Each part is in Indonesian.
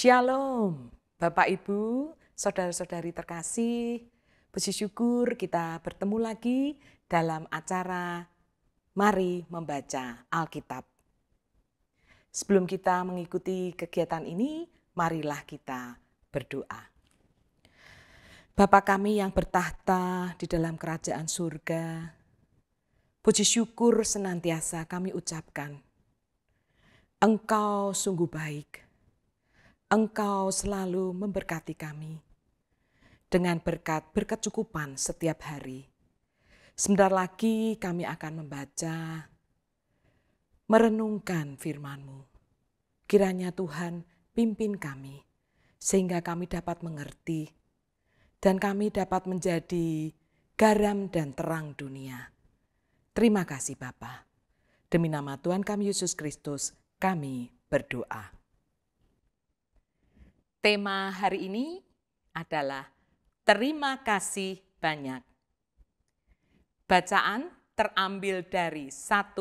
Shalom, Bapak Ibu, saudara-saudari terkasih. Puji syukur kita bertemu lagi dalam acara Mari Membaca Alkitab. Sebelum kita mengikuti kegiatan ini, marilah kita berdoa. Bapa kami yang bertahta di dalam kerajaan surga, puji syukur senantiasa kami ucapkan. Engkau sungguh baik Engkau selalu memberkati kami dengan berkat berkecukupan setiap hari. Sebentar lagi kami akan membaca, merenungkan firman-Mu. Kiranya Tuhan pimpin kami, sehingga kami dapat mengerti, dan kami dapat menjadi garam dan terang dunia. Terima kasih Bapa. Demi nama Tuhan kami Yesus Kristus, kami berdoa. Tema hari ini adalah Terima kasih banyak. Bacaan terambil dari 1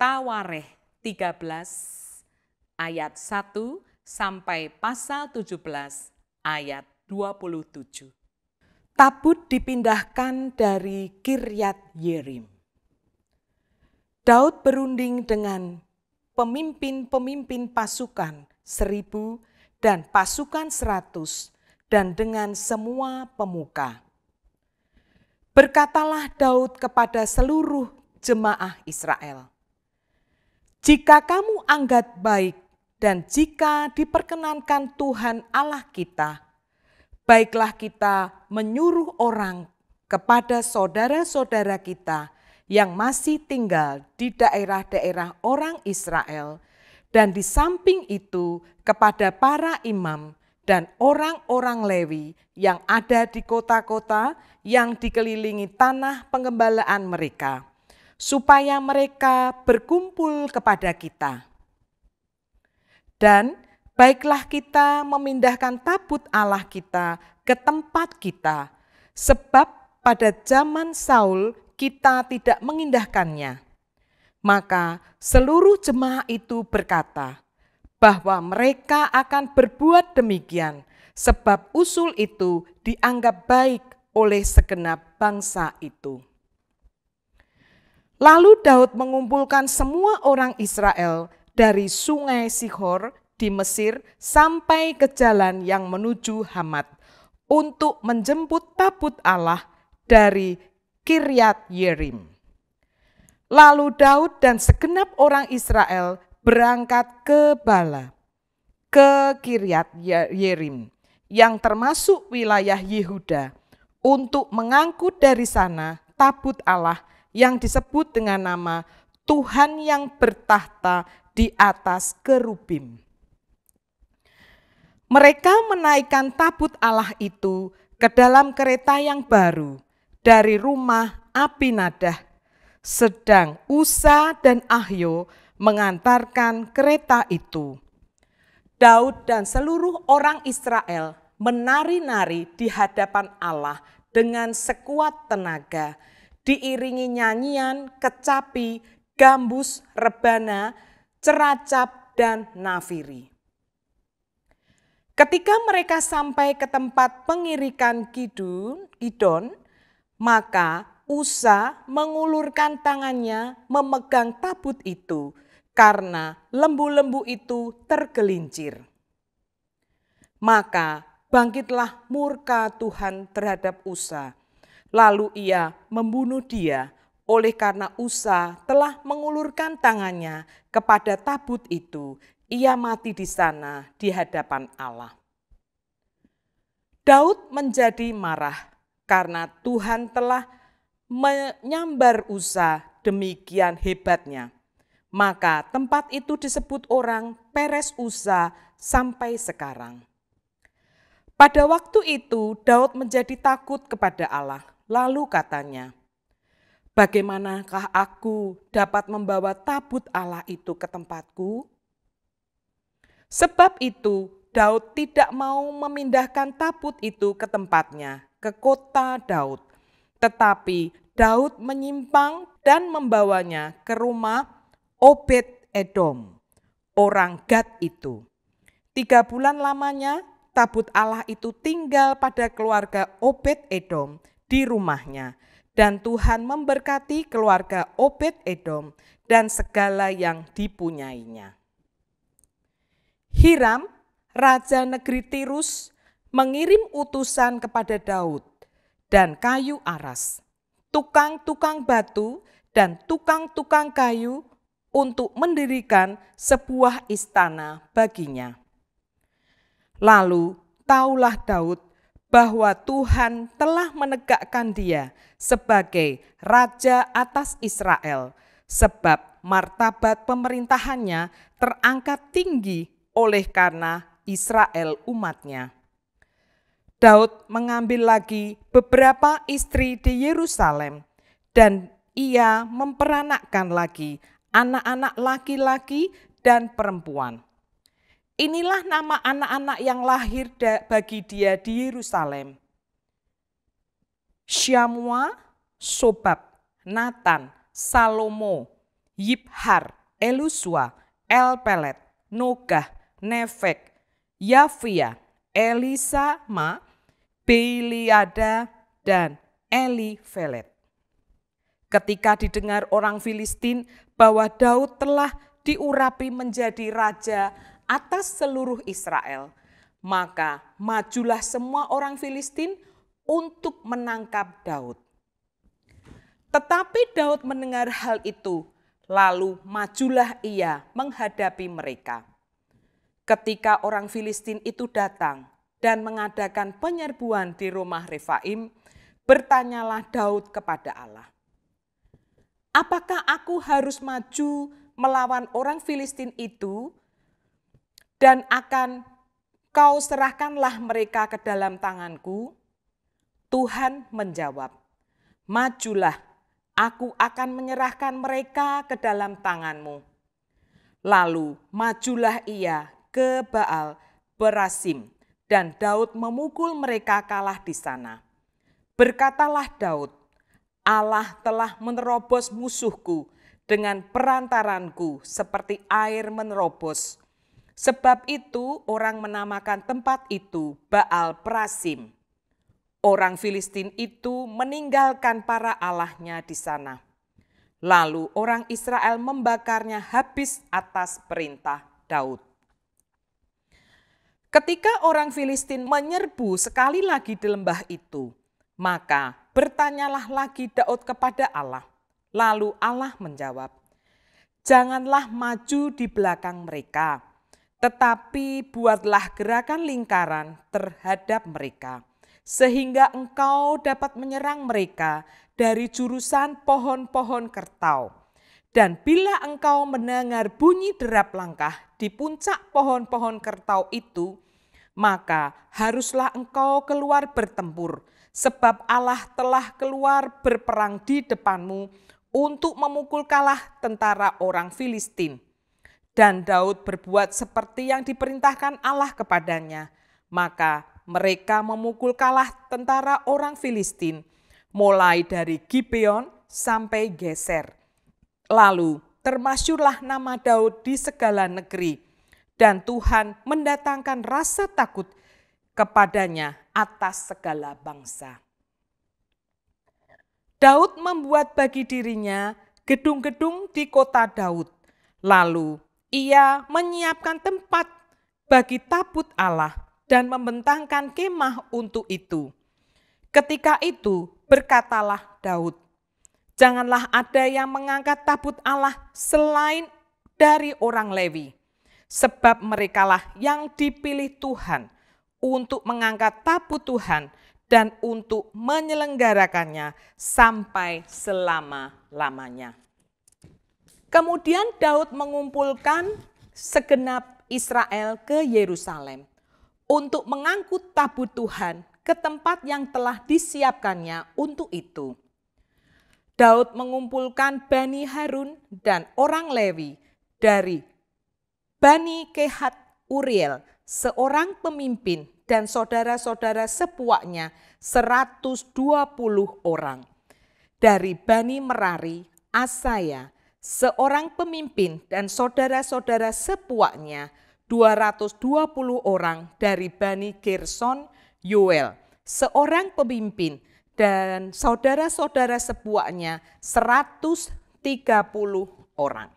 Tawareh 13 ayat 1 sampai pasal 17 ayat 27. Tabut dipindahkan dari Kiryat Yerim. Daud berunding dengan pemimpin-pemimpin pasukan seribu dan pasukan seratus dan dengan semua pemuka. Berkatalah Daud kepada seluruh jemaah Israel, "Jika kamu anggap baik dan jika diperkenankan Tuhan Allah kita, baiklah kita menyuruh orang kepada saudara-saudara kita yang masih tinggal di daerah-daerah orang Israel dan di samping itu kepada para imam dan orang-orang Lewi yang ada di kota-kota yang dikelilingi tanah pengembalaan mereka, supaya mereka berkumpul kepada kita. Dan baiklah kita memindahkan tabut Allah kita ke tempat kita, sebab pada zaman Saul kita tidak mengindahkannya.' Maka seluruh jemaah itu berkata bahwa mereka akan berbuat demikian sebab usul itu dianggap baik oleh segenap bangsa itu. Lalu Daud mengumpulkan semua orang Israel dari sungai Sihor di Mesir sampai ke jalan yang menuju Hamat untuk menjemput tabut Allah dari Kiryat Yerim. Lalu Daud dan segenap orang Israel berangkat ke Bala, ke Kiryat Yerim, yang termasuk wilayah Yehuda, untuk mengangkut dari sana tabut Allah yang disebut dengan nama Tuhan yang bertahta di atas kerubim. Mereka menaikkan tabut Allah itu ke dalam kereta yang baru dari rumah Abinadah sedang Usa dan Ahyo mengantarkan kereta itu. Daud dan seluruh orang Israel menari-nari di hadapan Allah dengan sekuat tenaga, diiringi nyanyian, kecapi, gambus, rebana, ceracap, dan nafiri. Ketika mereka sampai ke tempat pengirikan Kidun, Kidon, maka Usa mengulurkan tangannya memegang tabut itu karena lembu-lembu itu tergelincir. Maka bangkitlah murka Tuhan terhadap Usa. Lalu ia membunuh dia oleh karena Usa telah mengulurkan tangannya kepada tabut itu. Ia mati di sana di hadapan Allah. Daud menjadi marah karena Tuhan telah menyambar usa demikian hebatnya. Maka tempat itu disebut orang Peres Usa sampai sekarang. Pada waktu itu Daud menjadi takut kepada Allah. Lalu katanya, bagaimanakah aku dapat membawa tabut Allah itu ke tempatku? Sebab itu Daud tidak mau memindahkan tabut itu ke tempatnya, ke kota Daud. Tetapi Daud menyimpang dan membawanya ke rumah Obed Edom, orang Gad itu. Tiga bulan lamanya tabut Allah itu tinggal pada keluarga Obed Edom di rumahnya. Dan Tuhan memberkati keluarga Obed Edom dan segala yang dipunyainya. Hiram, Raja Negeri Tirus, mengirim utusan kepada Daud dan kayu aras tukang-tukang batu dan tukang-tukang kayu untuk mendirikan sebuah istana baginya. Lalu taulah Daud bahwa Tuhan telah menegakkan dia sebagai raja atas Israel, sebab martabat pemerintahannya terangkat tinggi oleh karena Israel umatnya. Daud mengambil lagi beberapa istri di Yerusalem dan ia memperanakkan lagi anak-anak laki-laki dan perempuan. Inilah nama anak-anak yang lahir bagi dia di Yerusalem. Syamwa, Sobab, Nathan, Salomo, Yibhar, Elusua, Elpelet, Nogah, Nefek, Yafia, Elisa, Ma. Beliada, dan Elifelet. Ketika didengar orang Filistin bahwa Daud telah diurapi menjadi raja atas seluruh Israel, maka majulah semua orang Filistin untuk menangkap Daud. Tetapi Daud mendengar hal itu, lalu majulah ia menghadapi mereka. Ketika orang Filistin itu datang, dan mengadakan penyerbuan di rumah Refaim, bertanyalah Daud kepada Allah. Apakah aku harus maju melawan orang Filistin itu dan akan kau serahkanlah mereka ke dalam tanganku? Tuhan menjawab, majulah, aku akan menyerahkan mereka ke dalam tanganmu. Lalu majulah ia ke Baal Berasim dan Daud memukul mereka kalah di sana. Berkatalah Daud, Allah telah menerobos musuhku dengan perantaranku seperti air menerobos. Sebab itu orang menamakan tempat itu Baal Prasim. Orang Filistin itu meninggalkan para allahnya di sana. Lalu orang Israel membakarnya habis atas perintah Daud. Ketika orang Filistin menyerbu sekali lagi di lembah itu, maka bertanyalah lagi Daud kepada Allah. Lalu Allah menjawab, "Janganlah maju di belakang mereka, tetapi buatlah gerakan lingkaran terhadap mereka, sehingga engkau dapat menyerang mereka dari jurusan pohon-pohon kertau." Dan bila engkau mendengar bunyi derap langkah di puncak pohon-pohon kertau itu, maka haruslah engkau keluar bertempur, sebab Allah telah keluar berperang di depanmu untuk memukul kalah tentara orang Filistin. Dan Daud berbuat seperti yang diperintahkan Allah kepadanya, maka mereka memukul kalah tentara orang Filistin, mulai dari Gibeon sampai Geser. Lalu termasyurlah nama Daud di segala negeri dan Tuhan mendatangkan rasa takut kepadanya atas segala bangsa. Daud membuat bagi dirinya gedung-gedung di kota Daud. Lalu ia menyiapkan tempat bagi tabut Allah dan membentangkan kemah untuk itu. Ketika itu berkatalah Daud, Janganlah ada yang mengangkat tabut Allah selain dari orang Lewi sebab merekalah yang dipilih Tuhan untuk mengangkat tabut Tuhan dan untuk menyelenggarakannya sampai selama-lamanya. Kemudian Daud mengumpulkan segenap Israel ke Yerusalem untuk mengangkut tabut Tuhan ke tempat yang telah disiapkannya untuk itu. Daud mengumpulkan Bani Harun dan orang Lewi dari Bani Kehat Uriel, seorang pemimpin dan saudara-saudara sepuaknya 120 orang. Dari Bani Merari, Asaya, seorang pemimpin dan saudara-saudara sepuaknya 220 orang dari Bani Gerson, Yoel, seorang pemimpin dan saudara-saudara sepuaknya 130 orang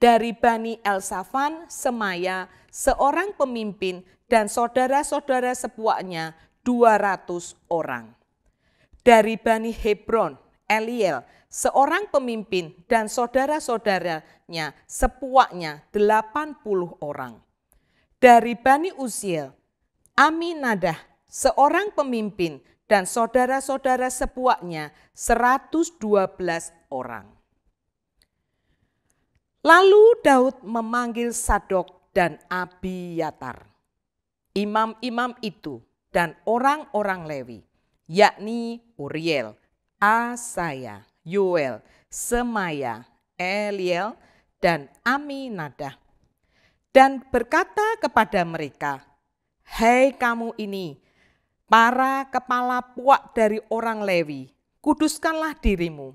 dari Bani Elsafan, Semaya, seorang pemimpin dan saudara-saudara sepuaknya 200 orang. Dari Bani Hebron, Eliel, seorang pemimpin dan saudara-saudaranya sepuaknya 80 orang. Dari Bani Uziel, Aminadah, seorang pemimpin dan saudara-saudara sepuaknya 112 orang Lalu Daud memanggil Sadok dan Abiyatar, imam-imam itu dan orang-orang Lewi, yakni Uriel, Asaya, Yoel, Semaya, Eliel, dan Aminadah. Dan berkata kepada mereka, Hei kamu ini, para kepala puak dari orang Lewi, kuduskanlah dirimu.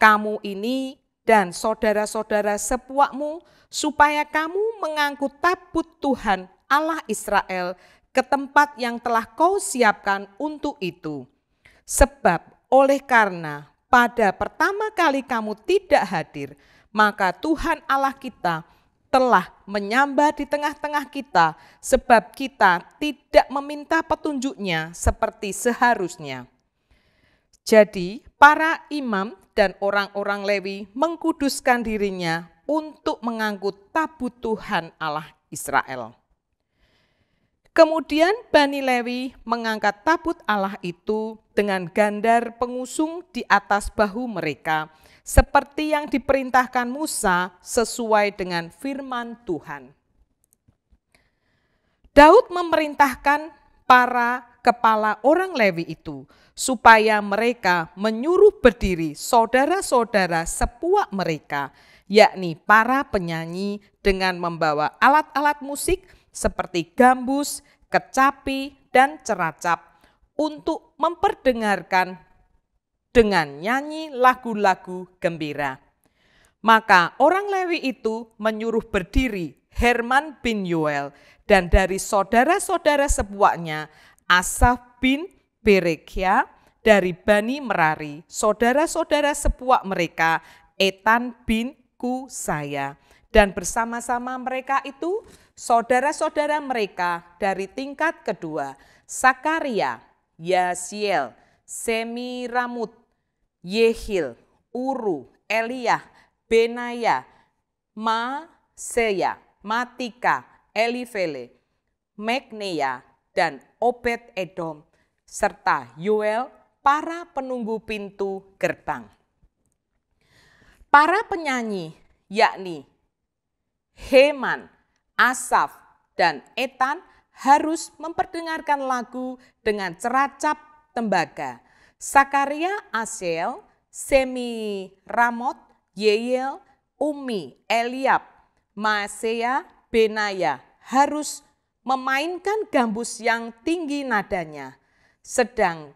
Kamu ini dan saudara-saudara sepuakmu, supaya kamu mengangkut tabut Tuhan Allah Israel ke tempat yang telah kau siapkan untuk itu. Sebab oleh karena pada pertama kali kamu tidak hadir, maka Tuhan Allah kita telah menyamba di tengah-tengah kita sebab kita tidak meminta petunjuknya seperti seharusnya. Jadi para imam dan orang-orang Lewi mengkuduskan dirinya untuk mengangkut tabut Tuhan Allah Israel. Kemudian Bani Lewi mengangkat tabut Allah itu dengan gandar pengusung di atas bahu mereka, seperti yang diperintahkan Musa sesuai dengan firman Tuhan. Daud memerintahkan para kepala orang Lewi itu supaya mereka menyuruh berdiri saudara-saudara sepuak mereka, yakni para penyanyi dengan membawa alat-alat musik seperti gambus, kecapi, dan ceracap untuk memperdengarkan dengan nyanyi lagu-lagu gembira. Maka orang Lewi itu menyuruh berdiri Herman bin Yoel dan dari saudara-saudara sepuaknya Asaf bin Berekia ya, dari Bani Merari, saudara-saudara sepuak mereka, Etan bin Kusaya. Dan bersama-sama mereka itu saudara-saudara mereka dari tingkat kedua, Sakaria, Yasiel, Semiramut, Yehil, Uru, Eliah, Benaya, Maseya, Matika, Elifele, Megneya, dan Obed Edom serta Yuel, para penunggu pintu gerbang. Para penyanyi yakni Heman, Asaf, dan Etan harus memperdengarkan lagu dengan ceracap tembaga. Sakaria Asel, Semi Ramot, Yeyel, Umi, Eliab, Masea, Benaya harus memainkan gambus yang tinggi nadanya. Sedang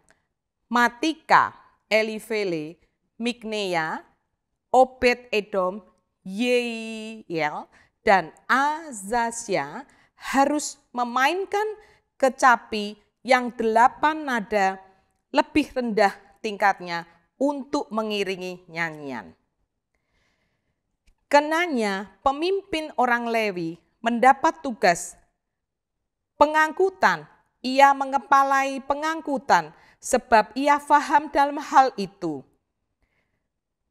Matika, Elifele, Miknea, Obed Edom, Yeiel, dan Azasya harus memainkan kecapi yang delapan nada lebih rendah tingkatnya untuk mengiringi nyanyian. Kenanya pemimpin orang Lewi mendapat tugas pengangkutan ia mengepalai pengangkutan sebab ia faham dalam hal itu.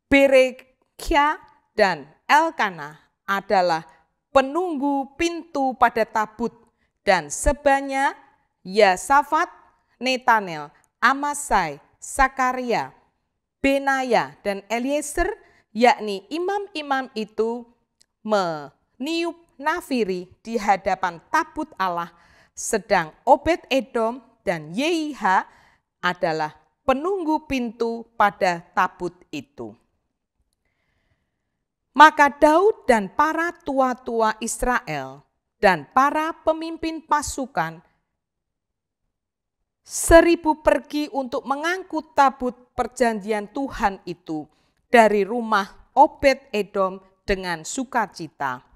Berekia dan Elkana adalah penunggu pintu pada tabut dan sebanya Yasafat, Netanel, Amasai, Sakaria, Benaya dan Eliezer yakni imam-imam itu meniup nafiri di hadapan tabut Allah sedang Obed Edom dan Yehiha adalah penunggu pintu pada tabut itu. Maka Daud dan para tua-tua Israel dan para pemimpin pasukan seribu pergi untuk mengangkut tabut perjanjian Tuhan itu dari rumah Obed Edom dengan sukacita.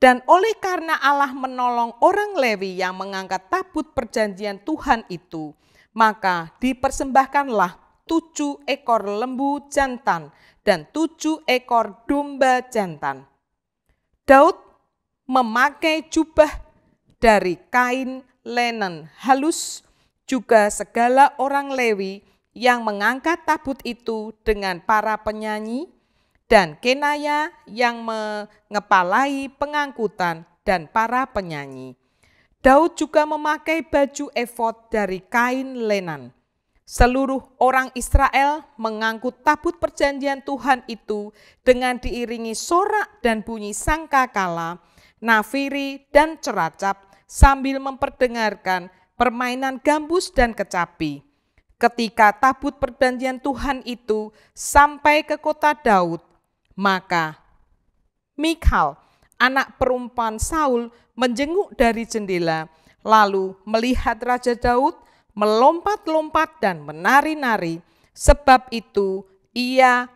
Dan oleh karena Allah menolong orang Lewi yang mengangkat tabut perjanjian Tuhan itu, maka dipersembahkanlah tujuh ekor lembu jantan dan tujuh ekor domba jantan. Daud memakai jubah dari kain lenen halus, juga segala orang Lewi yang mengangkat tabut itu dengan para penyanyi, dan Kenaya yang mengepalai pengangkutan dan para penyanyi. Daud juga memakai baju efod dari kain lenan. Seluruh orang Israel mengangkut tabut perjanjian Tuhan itu dengan diiringi sorak dan bunyi sangkakala, nafiri dan ceracap sambil memperdengarkan permainan gambus dan kecapi. Ketika tabut perjanjian Tuhan itu sampai ke kota Daud, maka Mikal, anak perempuan Saul, menjenguk dari jendela, lalu melihat Raja Daud melompat-lompat dan menari-nari. Sebab itu ia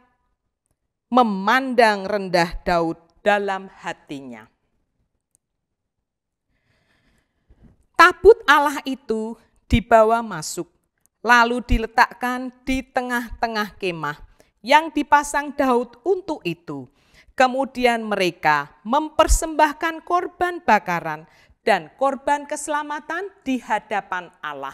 memandang rendah Daud dalam hatinya. Tabut Allah itu dibawa masuk, lalu diletakkan di tengah-tengah kemah yang dipasang Daud untuk itu. Kemudian mereka mempersembahkan korban bakaran dan korban keselamatan di hadapan Allah.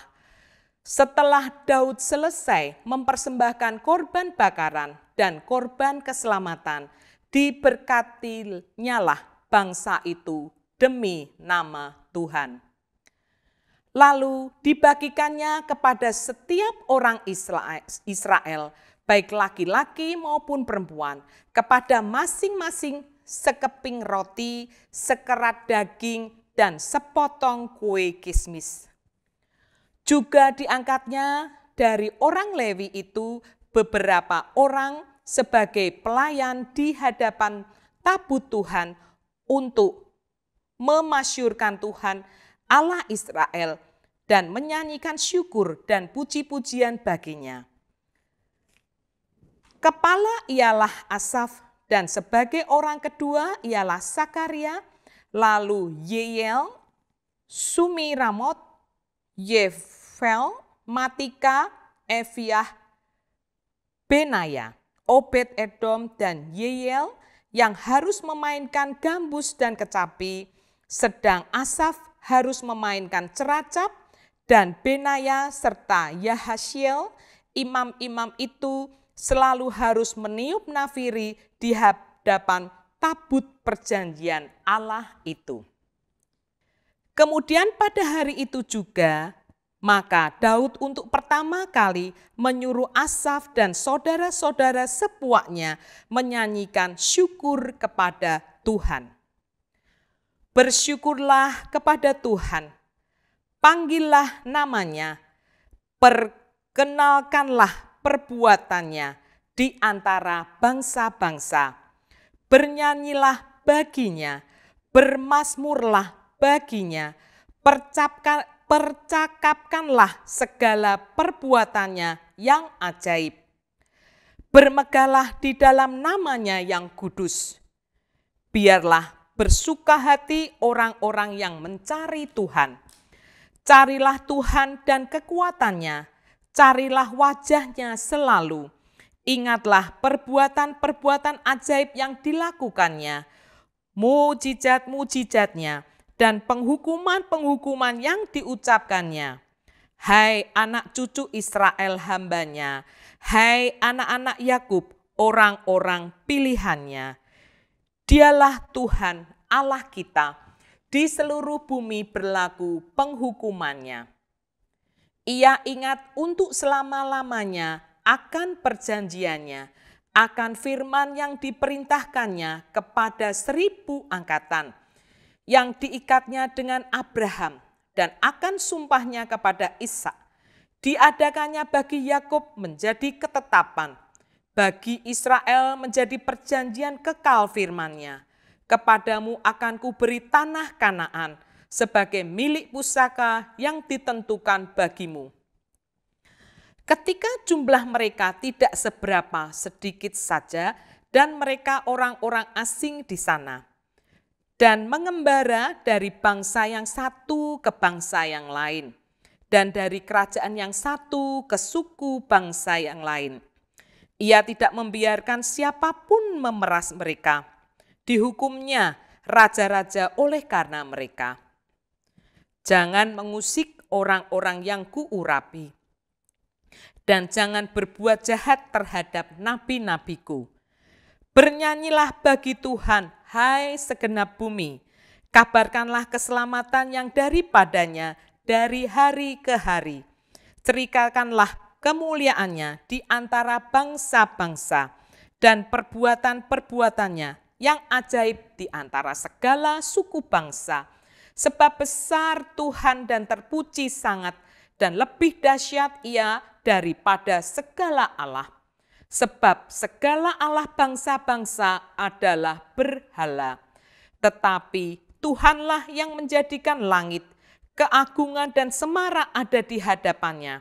Setelah Daud selesai mempersembahkan korban bakaran dan korban keselamatan, diberkatinyalah bangsa itu demi nama Tuhan. Lalu dibagikannya kepada setiap orang Israel baik laki-laki maupun perempuan, kepada masing-masing sekeping roti, sekerat daging, dan sepotong kue kismis. Juga diangkatnya dari orang Lewi itu beberapa orang sebagai pelayan di hadapan tabut Tuhan untuk memasyurkan Tuhan Allah Israel dan menyanyikan syukur dan puji-pujian baginya. Kepala ialah Asaf dan sebagai orang kedua ialah Sakaria, lalu Yeyel, Sumiramot, Yevel, Matika, Eviah, Benaya, Obed Edom dan Yeyel yang harus memainkan gambus dan kecapi, sedang Asaf harus memainkan ceracap dan Benaya serta Yahashiel imam-imam itu selalu harus meniup nafiri di hadapan tabut perjanjian Allah itu. Kemudian pada hari itu juga, maka Daud untuk pertama kali menyuruh Asaf dan saudara-saudara sepuaknya menyanyikan syukur kepada Tuhan. Bersyukurlah kepada Tuhan, panggillah namanya, perkenalkanlah perbuatannya di antara bangsa-bangsa. Bernyanyilah baginya, bermasmurlah baginya, percapkan, percakapkanlah segala perbuatannya yang ajaib. Bermegahlah di dalam namanya yang kudus. Biarlah bersuka hati orang-orang yang mencari Tuhan. Carilah Tuhan dan kekuatannya, Carilah wajahnya selalu. Ingatlah perbuatan-perbuatan ajaib yang dilakukannya, mujizat-mujizatnya, dan penghukuman-penghukuman yang diucapkannya. Hai anak cucu Israel hambanya, hai anak-anak Yakub, orang-orang pilihannya. Dialah Tuhan Allah kita, di seluruh bumi berlaku penghukumannya. Ia ingat untuk selama-lamanya akan perjanjiannya, akan firman yang diperintahkannya kepada seribu angkatan, yang diikatnya dengan Abraham dan akan sumpahnya kepada Ishak. Diadakannya bagi Yakub menjadi ketetapan, bagi Israel menjadi perjanjian kekal firmannya. Kepadamu akan kuberi tanah Kanaan, sebagai milik pusaka yang ditentukan bagimu. Ketika jumlah mereka tidak seberapa sedikit saja dan mereka orang-orang asing di sana dan mengembara dari bangsa yang satu ke bangsa yang lain dan dari kerajaan yang satu ke suku bangsa yang lain. Ia tidak membiarkan siapapun memeras mereka. Dihukumnya raja-raja oleh karena mereka. Jangan mengusik orang-orang yang kuurapi. Dan jangan berbuat jahat terhadap nabi-nabiku. Bernyanyilah bagi Tuhan, hai segenap bumi. Kabarkanlah keselamatan yang daripadanya dari hari ke hari. Ceritakanlah kemuliaannya di antara bangsa-bangsa dan perbuatan-perbuatannya yang ajaib di antara segala suku bangsa Sebab besar Tuhan dan terpuji sangat, dan lebih dahsyat ia daripada segala Allah. Sebab segala Allah bangsa-bangsa adalah berhala. Tetapi Tuhanlah yang menjadikan langit, keagungan dan semarak ada di hadapannya.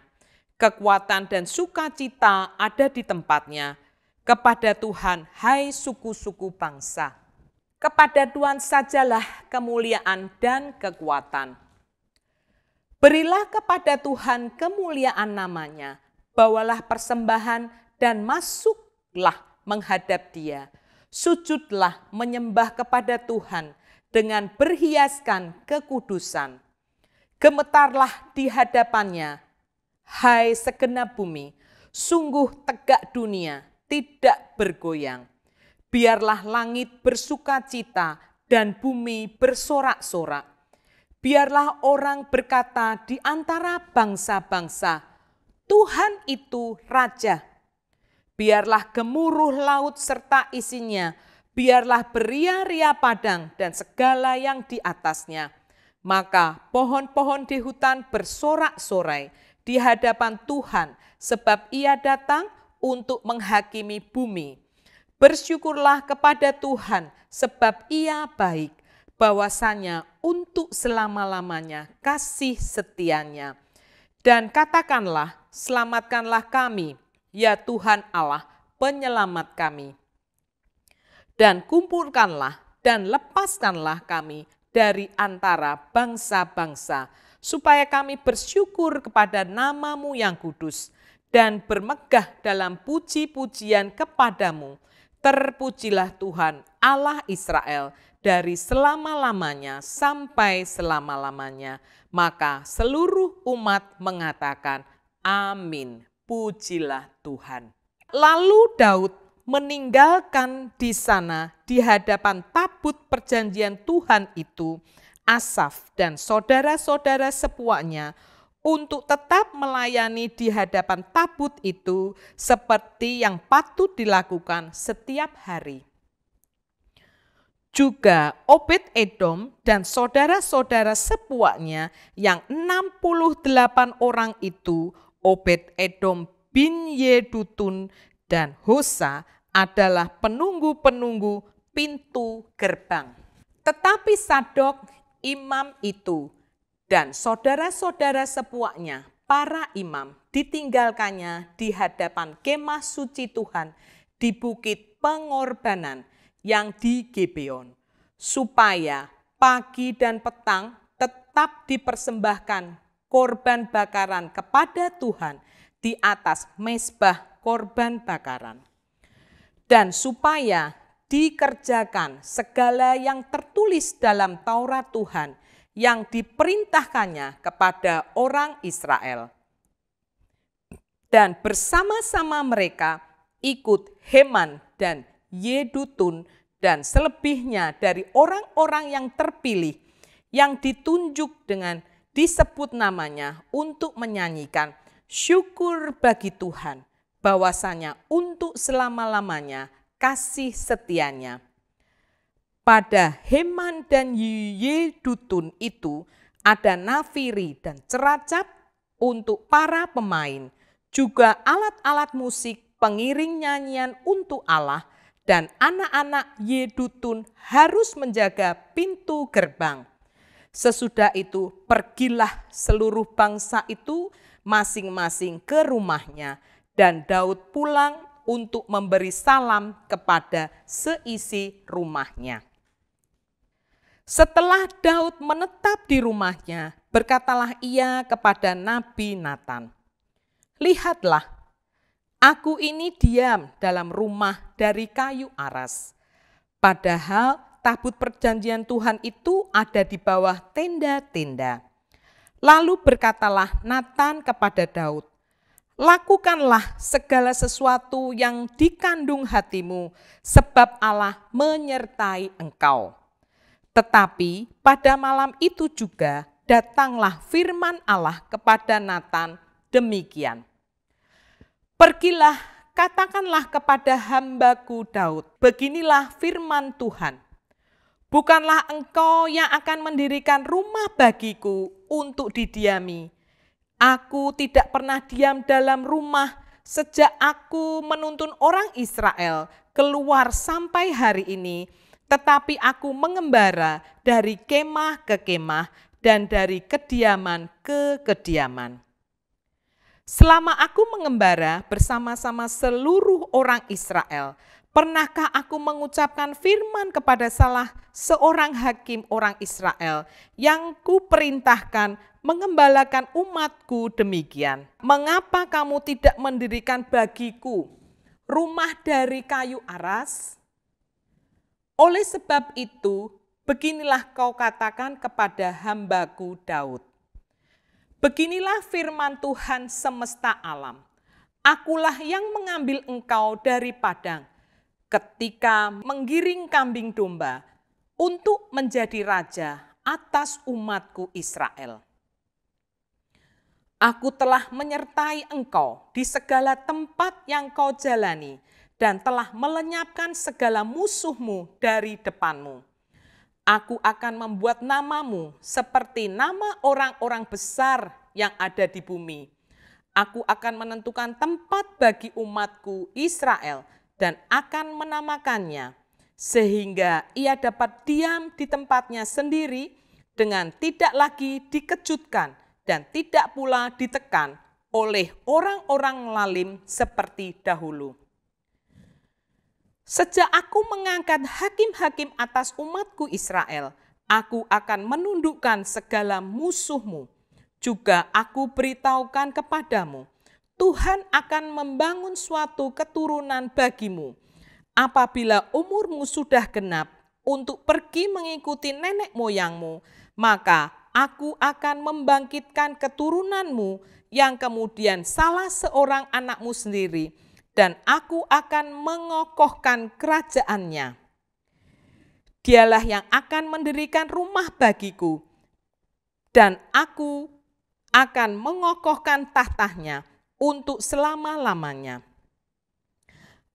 Kekuatan dan sukacita ada di tempatnya. Kepada Tuhan, hai suku-suku bangsa. Kepada Tuhan sajalah kemuliaan dan kekuatan. Berilah kepada Tuhan kemuliaan namanya, bawalah persembahan dan masuklah menghadap dia. Sujudlah menyembah kepada Tuhan dengan berhiaskan kekudusan. Gemetarlah di hadapannya, hai segenap bumi, sungguh tegak dunia, tidak bergoyang Biarlah langit bersuka cita dan bumi bersorak-sorak. Biarlah orang berkata di antara bangsa-bangsa, Tuhan itu Raja. Biarlah gemuruh laut serta isinya, biarlah beria-ria padang dan segala yang di atasnya. Maka pohon-pohon di hutan bersorak-sorai di hadapan Tuhan, sebab ia datang untuk menghakimi bumi Bersyukurlah kepada Tuhan sebab ia baik, bahwasanya untuk selama-lamanya kasih setianya. Dan katakanlah, selamatkanlah kami, ya Tuhan Allah, penyelamat kami. Dan kumpulkanlah dan lepaskanlah kami dari antara bangsa-bangsa, supaya kami bersyukur kepada namamu yang kudus dan bermegah dalam puji-pujian kepadamu Terpujilah Tuhan Allah Israel dari selama-lamanya sampai selama-lamanya. Maka seluruh umat mengatakan, Amin, pujilah Tuhan. Lalu Daud meninggalkan di sana di hadapan tabut perjanjian Tuhan itu Asaf dan saudara-saudara sepuanya untuk tetap melayani di hadapan tabut itu seperti yang patut dilakukan setiap hari. Juga Obed Edom dan saudara-saudara sepuaknya yang 68 orang itu Obed Edom bin Yedutun dan Hosa adalah penunggu-penunggu pintu gerbang. Tetapi Sadok imam itu dan saudara-saudara sepuaknya, para imam, ditinggalkannya di hadapan kemah suci Tuhan di bukit pengorbanan yang di Gibeon, supaya pagi dan petang tetap dipersembahkan korban bakaran kepada Tuhan di atas mesbah korban bakaran. Dan supaya dikerjakan segala yang tertulis dalam Taurat Tuhan yang diperintahkannya kepada orang Israel. Dan bersama-sama mereka ikut Heman dan Yedutun dan selebihnya dari orang-orang yang terpilih yang ditunjuk dengan disebut namanya untuk menyanyikan syukur bagi Tuhan bahwasanya untuk selama-lamanya kasih setianya. Pada Heman dan Yedutun itu ada nafiri dan ceracap untuk para pemain, juga alat-alat musik, pengiring nyanyian untuk Allah, dan anak-anak Yedutun harus menjaga pintu gerbang. Sesudah itu pergilah seluruh bangsa itu masing-masing ke rumahnya dan Daud pulang untuk memberi salam kepada seisi rumahnya. Setelah Daud menetap di rumahnya, berkatalah ia kepada Nabi Nathan, "Lihatlah, aku ini diam dalam rumah dari kayu aras, padahal tabut perjanjian Tuhan itu ada di bawah tenda-tenda." Lalu berkatalah Nathan kepada Daud, lakukanlah segala sesuatu yang dikandung hatimu, sebab Allah menyertai engkau. Tetapi pada malam itu juga datanglah firman Allah kepada Nathan demikian. Pergilah, katakanlah kepada hambaku Daud, beginilah firman Tuhan. Bukanlah engkau yang akan mendirikan rumah bagiku untuk didiami, Aku tidak pernah diam dalam rumah sejak aku menuntun orang Israel keluar sampai hari ini, tetapi aku mengembara dari kemah ke kemah dan dari kediaman ke kediaman. Selama aku mengembara bersama-sama seluruh orang Israel, Pernahkah aku mengucapkan firman kepada salah seorang hakim orang Israel yang kuperintahkan mengembalakan umatku demikian. Mengapa kamu tidak mendirikan bagiku rumah dari kayu aras? Oleh sebab itu, beginilah kau katakan kepada hambaku Daud. Beginilah firman Tuhan semesta alam. Akulah yang mengambil engkau dari padang ketika menggiring kambing domba untuk menjadi raja atas umatku Israel.' Aku telah menyertai engkau di segala tempat yang kau jalani dan telah melenyapkan segala musuhmu dari depanmu. Aku akan membuat namamu seperti nama orang-orang besar yang ada di bumi. Aku akan menentukan tempat bagi umatku Israel dan akan menamakannya sehingga ia dapat diam di tempatnya sendiri dengan tidak lagi dikejutkan dan tidak pula ditekan oleh orang-orang lalim seperti dahulu. Sejak aku mengangkat hakim-hakim atas umatku Israel, aku akan menundukkan segala musuhmu. Juga aku beritahukan kepadamu, Tuhan akan membangun suatu keturunan bagimu. Apabila umurmu sudah genap untuk pergi mengikuti nenek moyangmu, maka aku akan membangkitkan keturunanmu yang kemudian salah seorang anakmu sendiri dan aku akan mengokohkan kerajaannya. Dialah yang akan mendirikan rumah bagiku dan aku akan mengokohkan tahtahnya untuk selama-lamanya.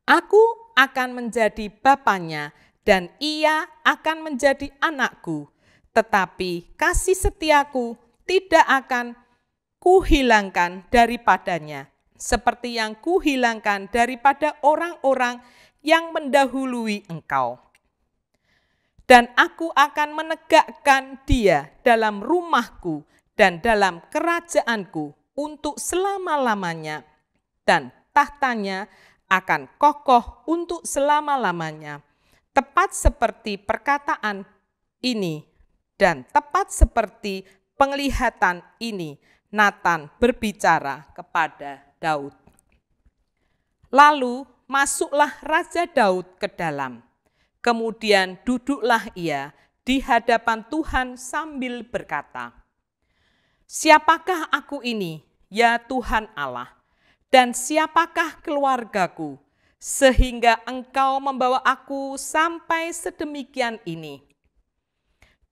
Aku akan menjadi bapaknya dan ia akan menjadi anakku tetapi kasih setiaku tidak akan kuhilangkan daripadanya, seperti yang kuhilangkan daripada orang-orang yang mendahului engkau. Dan aku akan menegakkan dia dalam rumahku dan dalam kerajaanku untuk selama-lamanya, dan tahtanya akan kokoh untuk selama-lamanya, tepat seperti perkataan ini dan tepat seperti penglihatan ini, Nathan berbicara kepada Daud. Lalu masuklah Raja Daud ke dalam. Kemudian duduklah ia di hadapan Tuhan sambil berkata, Siapakah aku ini, ya Tuhan Allah, dan siapakah keluargaku, sehingga engkau membawa aku sampai sedemikian ini?'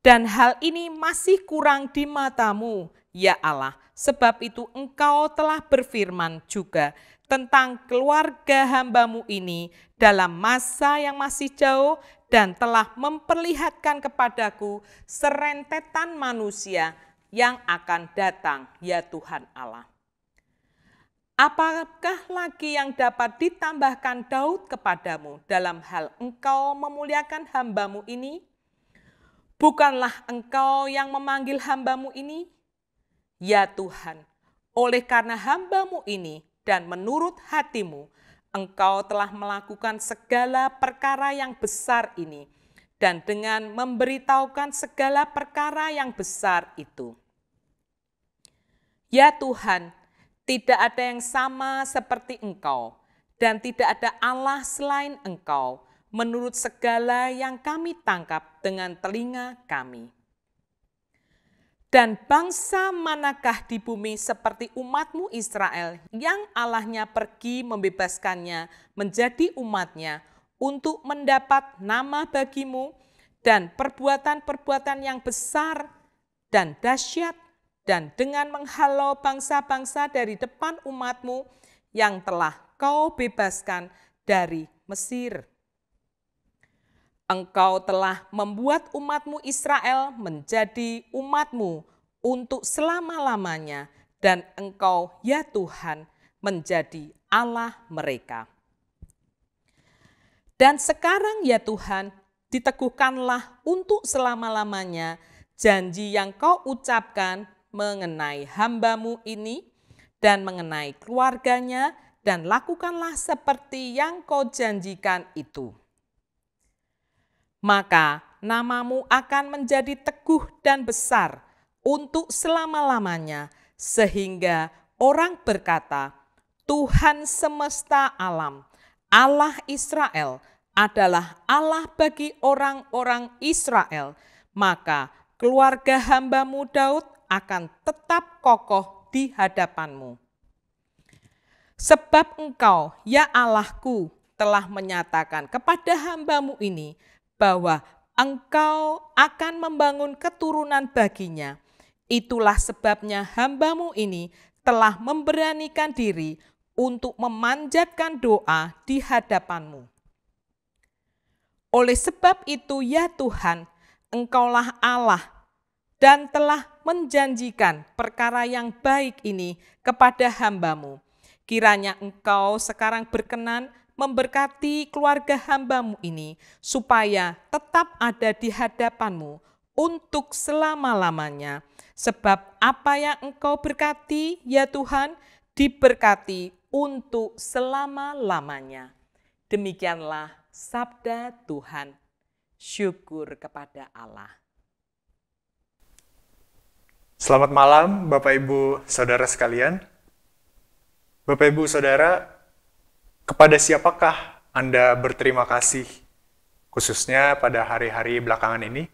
dan hal ini masih kurang di matamu, ya Allah. Sebab itu engkau telah berfirman juga tentang keluarga hambamu ini dalam masa yang masih jauh dan telah memperlihatkan kepadaku serentetan manusia yang akan datang, ya Tuhan Allah. Apakah lagi yang dapat ditambahkan Daud kepadamu dalam hal engkau memuliakan hambamu ini? Bukanlah engkau yang memanggil hambamu ini? Ya Tuhan, oleh karena hambamu ini dan menurut hatimu, engkau telah melakukan segala perkara yang besar ini, dan dengan memberitahukan segala perkara yang besar itu. Ya Tuhan, tidak ada yang sama seperti Engkau, dan tidak ada Allah selain Engkau, menurut segala yang kami tangkap dengan telinga kami. Dan bangsa manakah di bumi seperti umatmu Israel yang Allahnya pergi membebaskannya menjadi umatnya untuk mendapat nama bagimu dan perbuatan-perbuatan yang besar dan dahsyat dan dengan menghalau bangsa-bangsa dari depan umatmu yang telah kau bebaskan dari Mesir. Engkau telah membuat umatmu Israel menjadi umatmu untuk selama-lamanya dan engkau ya Tuhan menjadi Allah mereka. Dan sekarang ya Tuhan diteguhkanlah untuk selama-lamanya janji yang kau ucapkan mengenai hambamu ini dan mengenai keluarganya dan lakukanlah seperti yang kau janjikan itu.' maka namamu akan menjadi teguh dan besar untuk selama-lamanya, sehingga orang berkata, Tuhan semesta alam, Allah Israel adalah Allah bagi orang-orang Israel, maka keluarga hambamu Daud akan tetap kokoh di hadapanmu. Sebab engkau, ya Allahku, telah menyatakan kepada hambamu ini, bahwa engkau akan membangun keturunan baginya. Itulah sebabnya hambamu ini telah memberanikan diri untuk memanjatkan doa di hadapanmu. Oleh sebab itu ya Tuhan, Engkaulah Allah dan telah menjanjikan perkara yang baik ini kepada hambamu. Kiranya engkau sekarang berkenan memberkati keluarga hambamu ini, supaya tetap ada di hadapanmu untuk selama-lamanya. Sebab apa yang engkau berkati, ya Tuhan, diberkati untuk selama-lamanya. Demikianlah sabda Tuhan. Syukur kepada Allah. Selamat malam Bapak Ibu Saudara sekalian. Bapak Ibu Saudara, kepada siapakah Anda berterima kasih, khususnya pada hari-hari belakangan ini?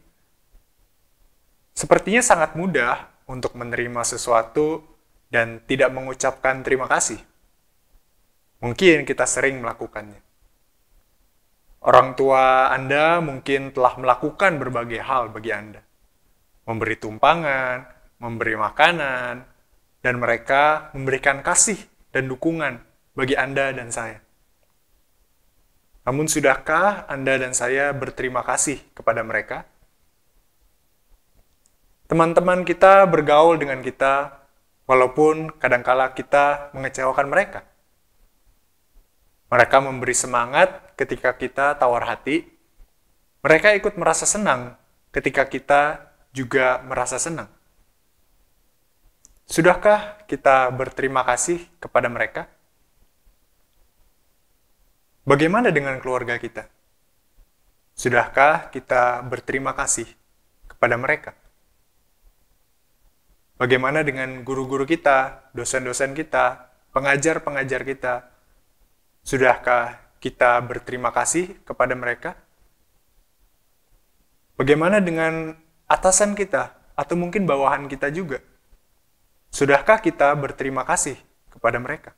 Sepertinya sangat mudah untuk menerima sesuatu dan tidak mengucapkan terima kasih. Mungkin kita sering melakukannya. Orang tua Anda mungkin telah melakukan berbagai hal bagi Anda. Memberi tumpangan, memberi makanan, dan mereka memberikan kasih dan dukungan bagi Anda dan saya. Namun sudahkah Anda dan saya berterima kasih kepada mereka? Teman-teman kita bergaul dengan kita walaupun kadangkala kita mengecewakan mereka. Mereka memberi semangat ketika kita tawar hati. Mereka ikut merasa senang ketika kita juga merasa senang. Sudahkah kita berterima kasih kepada mereka? Bagaimana dengan keluarga kita? Sudahkah kita berterima kasih kepada mereka? Bagaimana dengan guru-guru kita, dosen-dosen kita, pengajar-pengajar kita? Sudahkah kita berterima kasih kepada mereka? Bagaimana dengan atasan kita atau mungkin bawahan kita juga? Sudahkah kita berterima kasih kepada mereka?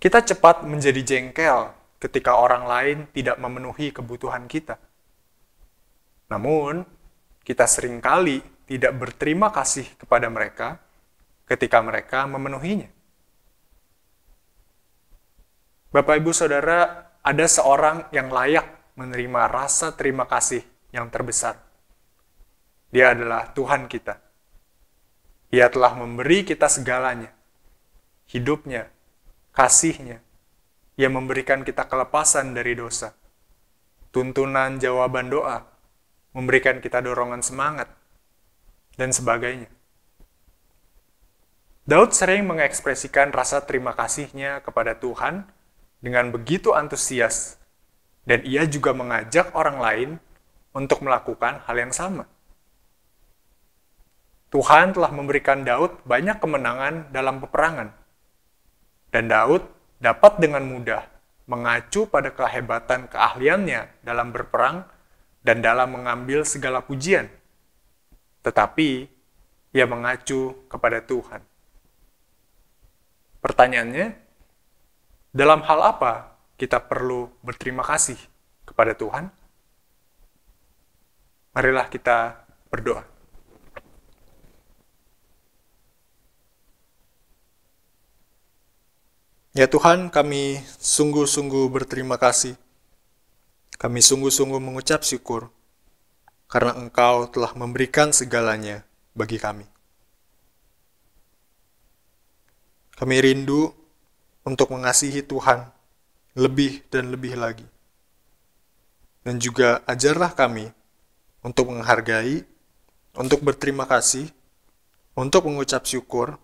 Kita cepat menjadi jengkel ketika orang lain tidak memenuhi kebutuhan kita. Namun, kita seringkali tidak berterima kasih kepada mereka ketika mereka memenuhinya. Bapak, ibu, saudara, ada seorang yang layak menerima rasa terima kasih yang terbesar. Dia adalah Tuhan kita. Ia telah memberi kita segalanya, hidupnya, kasihnya yang memberikan kita kelepasan dari dosa. Tuntunan jawaban doa memberikan kita dorongan semangat dan sebagainya. Daud sering mengekspresikan rasa terima kasihnya kepada Tuhan dengan begitu antusias dan ia juga mengajak orang lain untuk melakukan hal yang sama. Tuhan telah memberikan Daud banyak kemenangan dalam peperangan dan Daud dapat dengan mudah mengacu pada kehebatan keahliannya dalam berperang dan dalam mengambil segala pujian. Tetapi ia mengacu kepada Tuhan. Pertanyaannya, dalam hal apa kita perlu berterima kasih kepada Tuhan? Marilah kita berdoa. Ya Tuhan, kami sungguh-sungguh berterima kasih. Kami sungguh-sungguh mengucap syukur karena Engkau telah memberikan segalanya bagi kami. Kami rindu untuk mengasihi Tuhan lebih dan lebih lagi. Dan juga ajarlah kami untuk menghargai, untuk berterima kasih, untuk mengucap syukur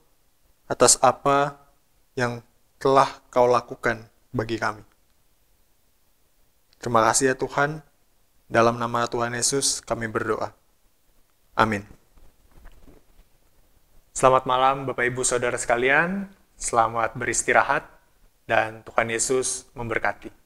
atas apa yang telah kau lakukan bagi kami. Terima kasih ya Tuhan, dalam nama Tuhan Yesus kami berdoa. Amin. Selamat malam Bapak Ibu Saudara sekalian, selamat beristirahat, dan Tuhan Yesus memberkati.